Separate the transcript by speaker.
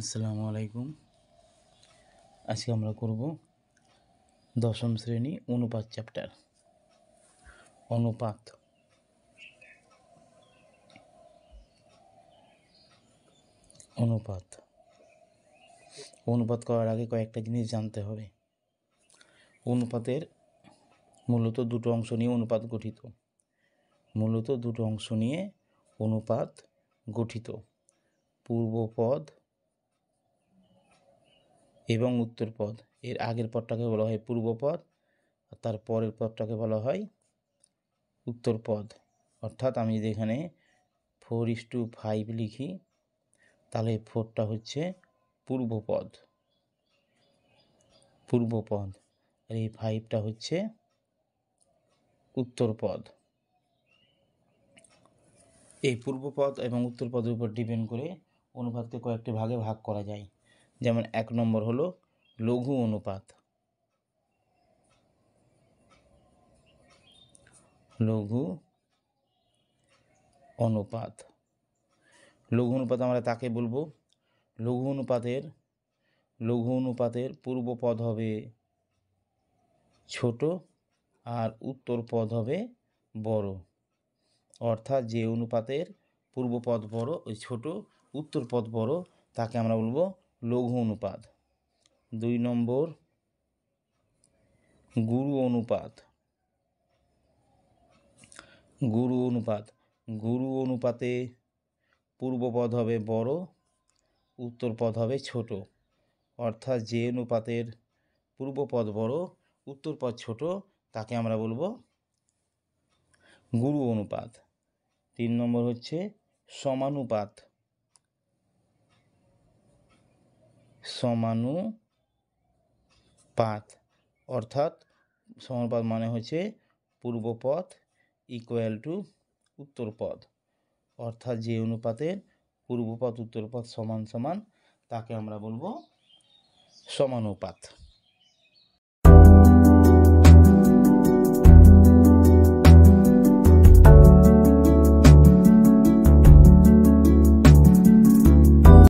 Speaker 1: আসসালামু আলাইকুম আজকে আমরা করব দশম শ্রেণী অনুপাত চ্যাপ্টার অনুপাত অনুপাত অনুপাত করার আগে কয়েকটা জিনিস জানতে হবে অনুপাতের মূলত দুটো অংশ নিয়ে অনুপাত গঠিত মূলত দুটো অংশ নিয়ে অনুপাত গঠিত পূর্বপদ এবং উত্তর পদ এর আগের পদটাকে বলা হয় পূর্বপদ আর তার পরের পদটাকে বলা হয় উত্তর পদ অর্থাৎ আমি যদি এখানে ফোর ইস টু ফাইভ লিখি তাহলে ফোরটা হচ্ছে পূর্বপদ পূর্বপদ আর এই ফাইভটা হচ্ছে উত্তরপদ এই পূর্বপদ এবং উত্তর পদের উপর ডিপেন্ড করে অনুবাদকে কয়েকটি ভাগে ভাগ করা যায় যেমন এক নম্বর হলো লঘু অনুপাত লঘু অনুপাত লঘু অনুপাত আমরা তাকে বলবো লঘু অনুপাতের লঘু অনুপাতের পূর্ব পদ হবে ছোট আর উত্তর পদ হবে বড় অর্থাৎ যে অনুপাতের পূর্ব পদ বড় ওই ছোট উত্তর পদ বড় তাকে আমরা বলবো লঘু অনুপাত দুই নম্বর গুরু অনুপাত গুরু অনুপাত গুরু অনুপাতে পূর্বপদ হবে বড় উত্তর পদ হবে ছোট অর্থাৎ যে অনুপাতের পূর্বপদ বড় উত্তর পদ ছোট তাকে আমরা বলবো গুরু অনুপাত তিন নম্বর হচ্ছে সমানুপাত সমানুপাত অর্থাৎ সমানুপাত মানে হচ্ছে পূর্বপথ ইকুয়াল টু পথ অর্থাৎ যে অনুপাতের পূর্বপথ উত্তরপথ সমান সমান তাকে আমরা বলবো সমানুপাত